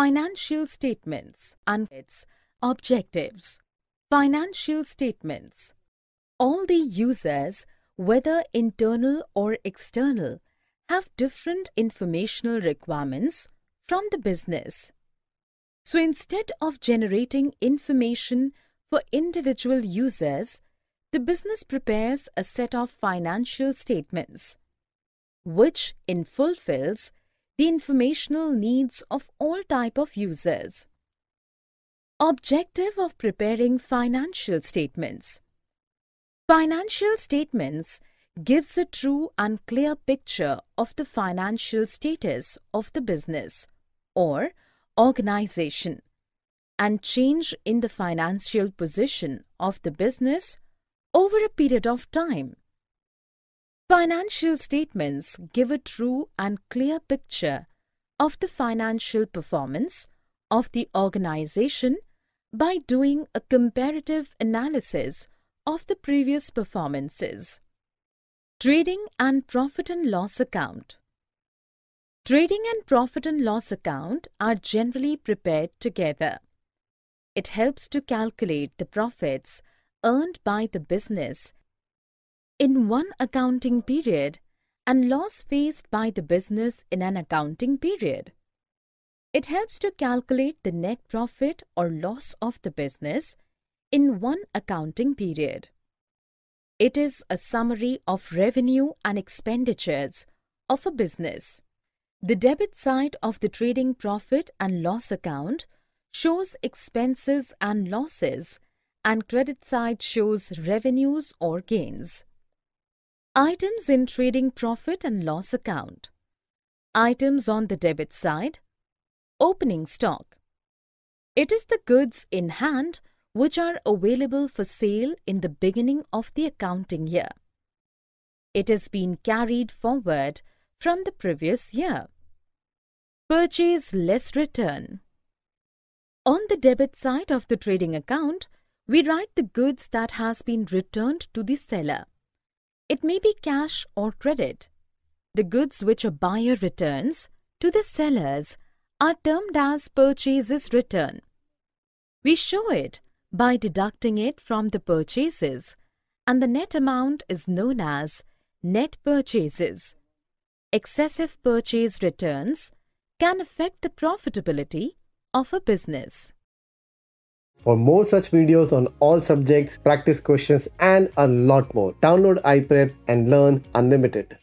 Financial statements and its objectives. Financial statements. All the users, whether internal or external, have different informational requirements from the business. So instead of generating information for individual users, the business prepares a set of financial statements, which in fulfills the informational needs of all type of users. Objective of preparing financial statements. Financial statements gives a true and clear picture of the financial status of the business or organization and change in the financial position of the business over a period of time. Financial statements give a true and clear picture of the financial performance of the organization by doing a comparative analysis of the previous performances. Trading and Profit and Loss Account Trading and Profit and Loss Account are generally prepared together. It helps to calculate the profits earned by the business in one accounting period and loss faced by the business in an accounting period. It helps to calculate the net profit or loss of the business in one accounting period. It is a summary of revenue and expenditures of a business. The debit side of the trading profit and loss account shows expenses and losses and credit side shows revenues or gains. Items in trading profit and loss account. Items on the debit side. Opening stock. It is the goods in hand which are available for sale in the beginning of the accounting year. It has been carried forward from the previous year. Purchase less return. On the debit side of the trading account, we write the goods that has been returned to the seller. It may be cash or credit. The goods which a buyer returns to the sellers are termed as purchases return. We show it by deducting it from the purchases and the net amount is known as net purchases. Excessive purchase returns can affect the profitability of a business. For more such videos on all subjects, practice questions and a lot more, download iPrep and learn unlimited.